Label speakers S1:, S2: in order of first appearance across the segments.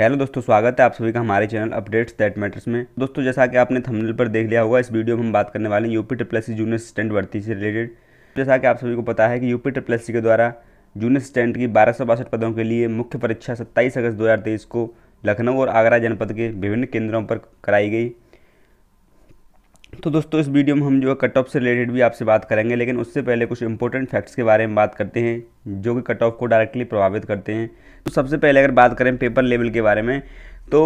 S1: hello दोस्तों स्वागत है आप सभी का हमारे चैनल अपडेट्स दैट मैटर्स में दोस्तों जैसा कि आपने थंबनेल पर देख लिया होगा इस वीडियो में हम बात करने वाले हैं UP triple S junior assistant भर्ती से रिलेटेड जैसा कि आप सभी को पता है कि यूपी ट्रिपल एस के द्वारा जूनियर असिस्टेंट की बारह पदों के लिए मुख्य परीक्षा सत्ताईस अगस्त दो को लखनऊ और आगरा जनपद के विभिन्न केंद्रों पर कराई गई तो दोस्तों इस वीडियो में हम जो है कट ऑफ से रिलेटेड भी आपसे बात करेंगे लेकिन उससे पहले कुछ इंपॉर्टेंट फैक्ट्स के बारे में बात करते हैं जो कि कट ऑफ को डायरेक्टली प्रभावित करते हैं तो सबसे पहले अगर बात करें पेपर लेवल के बारे में तो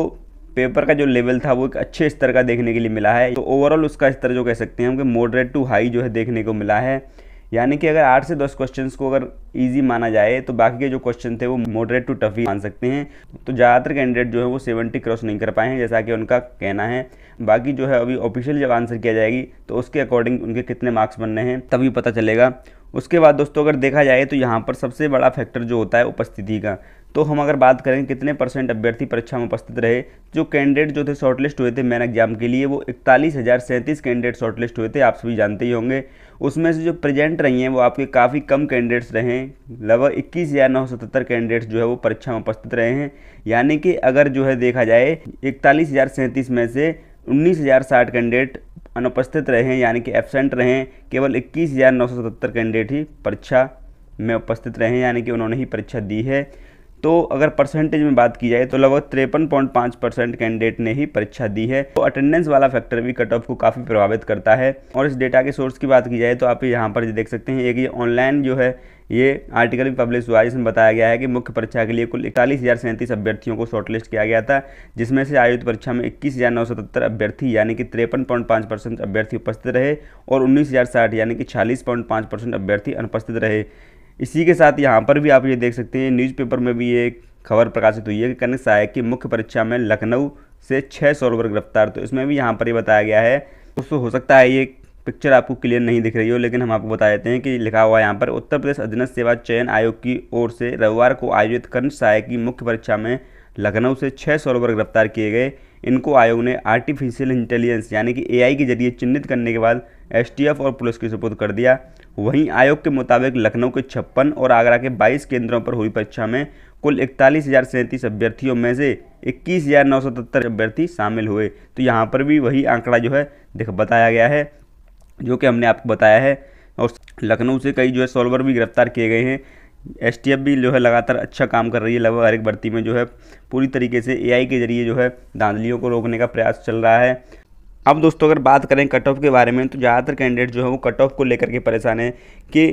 S1: पेपर का जो लेवल था वो एक अच्छे स्तर का देखने के लिए मिला है तो ओवरऑल उसका स्तर जो कह सकते हैं हम कि मॉडरेट टू हाई जो है देखने को मिला है यानी कि अगर आठ से दस क्वेश्चन को अगर ईजी माना जाए तो बाकी के जो क्वेश्चन थे वो मॉडरेट टू टफ ही मान सकते हैं तो ज़्यादातर कैंडिडेट जो है वो सेवेंटी क्रॉस नहीं कर पाए हैं जैसा कि उनका कहना है बाकी जो है अभी ऑफिशियल जब आंसर किया जाएगी तो उसके अकॉर्डिंग उनके कितने मार्क्स बनने हैं तभी पता चलेगा उसके बाद दोस्तों अगर देखा जाए तो यहाँ पर सबसे बड़ा फैक्टर जो होता है उपस्थिति का तो हम अगर बात करें कितने परसेंट अभ्यर्थी परीक्षा में उपस्थित रहे जो कैंडिडेट जो थे शॉर्टलिस्ट हुए थे मैन एग्जाम के लिए वो इकतालीस हज़ार सैंतीस कैंडिडेट शॉर्टलिस्ट हुए थे आप सभी जानते ही होंगे उसमें से जो प्रेजेंट रही हैं वो आपके काफ़ी कम कैंडिडेट्स रहे हैं लगभग इक्कीस हज़ार नौ सौ सतहत्तर कैंडिडेट्स जो है वो परीक्षा में उपस्थित रहे हैं यानी कि अगर जो है देखा जाए इकतालीस हज़ार सैंतीस में से उन्नीस हज़ार साठ कैंडिडेट अनुपस्थित रहे हैं यानी कि एबसेंट रहे हैं केवल इक्कीस हज़ार नौ सौ सतहत्तर कैंडिडेट ही परीक्षा में उपस्थित रहे हैं यानी कि उन्होंने ही परीक्षा दी है तो अगर परसेंटेज में बात की जाए तो लगभग तिरपन पॉइंट पाँच परसेंट कैंडिडेट ने ही परीक्षा दी है तो अटेंडेंस वाला फैक्टर भी कट ऑफ को काफ़ी प्रभावित करता है और इस डेटा के सोर्स की बात की जाए तो आप यहाँ पर देख सकते हैं एक ये ऑनलाइन जो है ये आर्टिकल भी पब्लिश हुआ है जिसमें बताया गया है कि मुख्य परीक्षा के लिए कुल इकतालीस हज़ार सैंतीस अभ्यर्थियों को शॉर्टलिस्ट किया गया था जिसमें से आयुक्त परीक्षा में इक्कीस हज़ार नौ सौ सत्तर अभ्यर्थी यानी कि तिरपन पॉइंट पाँच परसेंट अभ्यर्थी उपस्थित रहे और उन्नीस हज़ार साठ यानी कि छियालीस पॉइंट पाँच परसेंट अभ्यर्थी अनुपस्थित रहे इसी के साथ यहाँ पर भी आप ये देख सकते हैं न्यूज़पेपर में भी ये खबर प्रकाशित हुई है कि कनक सहायक की मुख्य परीक्षा में लखनऊ से छः सौरवर गिरफ्तार तो इसमें भी यहाँ पर ये बताया गया है दोस्तों हो सकता है ये पिक्चर आपको क्लियर नहीं दिख रही हो लेकिन हम आपको बता देते हैं कि लिखा हुआ है यहाँ पर उत्तर प्रदेश अधीनस्थ सेवा चयन आयोग की ओर से रविवार को आयोजित कर्ण सहायक की मुख्य परीक्षा में लखनऊ से छः सौरवर गिरफ्तार किए गए इनको आयोग ने आर्टिफिशियल इंटेलिजेंस यानी कि एआई के जरिए चिन्हित करने के बाद एसटीएफ और पुलिस के सुपुर्द कर दिया वहीं आयोग के मुताबिक लखनऊ के छप्पन और आगरा के 22 केंद्रों पर हुई परीक्षा में कुल इकतालीस हज़ार सैंतीस अभ्यर्थियों में से इक्कीस हज़ार नौ सौ अभ्यर्थी शामिल हुए तो यहाँ पर भी वही आंकड़ा जो है देख बताया गया है जो कि हमने आपको बताया है और लखनऊ से कई जो है सॉल्वर भी गिरफ्तार किए गए हैं एस भी जो है लगातार अच्छा काम कर रही है लगभग हर एक भर्ती में जो है पूरी तरीके से एआई के जरिए जो है धांधलियों को रोकने का प्रयास चल रहा है अब दोस्तों अगर बात करें कट ऑफ के बारे में तो ज़्यादातर कैंडिडेट जो है वो कट ऑफ को लेकर के परेशान है कि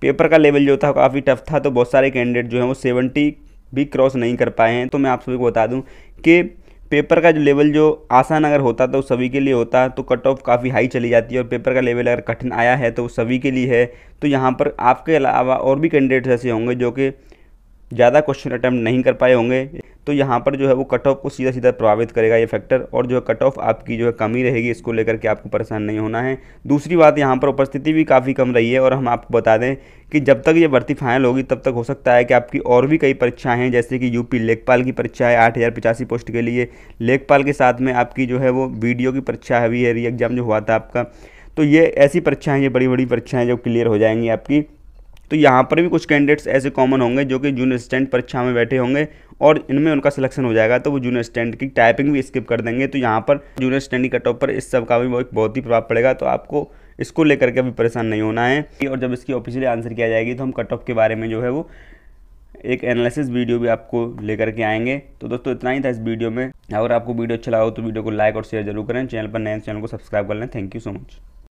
S1: पेपर का लेवल जो था काफ़ी टफ था तो बहुत सारे कैंडिडेट जो हैं वो सेवेंटी भी क्रॉस नहीं कर पाए हैं तो मैं आप सभी को बता दूं कि पेपर का जो लेवल जो आसान अगर होता तो सभी के लिए होता तो कट ऑफ काफ़ी हाई चली जाती है और पेपर का लेवल अगर कठिन आया है तो वो सभी के लिए है तो यहाँ पर आपके अलावा और भी कैंडिडेट्स ऐसे होंगे जो कि ज़्यादा क्वेश्चन अटैम्प्ट नहीं कर पाए होंगे तो यहाँ पर जो है वो कट ऑफ को सीधा सीधा प्रभावित करेगा ये फैक्टर और जो है कट ऑफ आपकी जो है कमी रहेगी इसको लेकर के आपको परेशान नहीं होना है दूसरी बात यहाँ पर उपस्थिति भी काफ़ी कम रही है और हम आपको बता दें कि जब तक ये भर्ती फाइनल होगी तब तक हो सकता है कि आपकी और भी कई परीक्षाएं हैं जैसे कि यूपी लेखपाल की परीक्षा है आठ हज़ार पोस्ट के लिए लेखपाल के साथ में आपकी जो है वो वीडियो की परीक्षा भी है री एग्ज़ाम जो हुआ था आपका तो ये ऐसी परीक्षाएँ ये बड़ी बड़ी परीक्षाएँ जो क्लियर हो जाएंगी आपकी तो यहाँ पर भी कुछ कैंडिडेट्स ऐसे कॉमन होंगे जो कि जूनियर असिस्टेंट परीक्षा में बैठे होंगे और इनमें उनका सिलेक्शन हो जाएगा तो वो जूनियर स्टैंड की टाइपिंग भी स्किप कर देंगे तो यहाँ पर जूनियर स्टैंड की कटऑफ पर इस सब का भी बहुत ही प्रभाव पड़ेगा तो आपको इसको लेकर के अभी परेशान नहीं होना है और जब इसकी ऑफिशियली आंसर किया जाएगी तो हम कट ऑफ के बारे में जो है वो एक एनालिसिस वीडियो भी आपको लेकर के आएंगे तो दोस्तों इतना ही था इस वीडियो में अगर आपको वीडियो अच्छा लगा हो तो वीडियो को लाइक और शेयर जरूर करें चैनल पर नए तो चैनल को सब्सक्राइब कर लें थैंक यू सो मच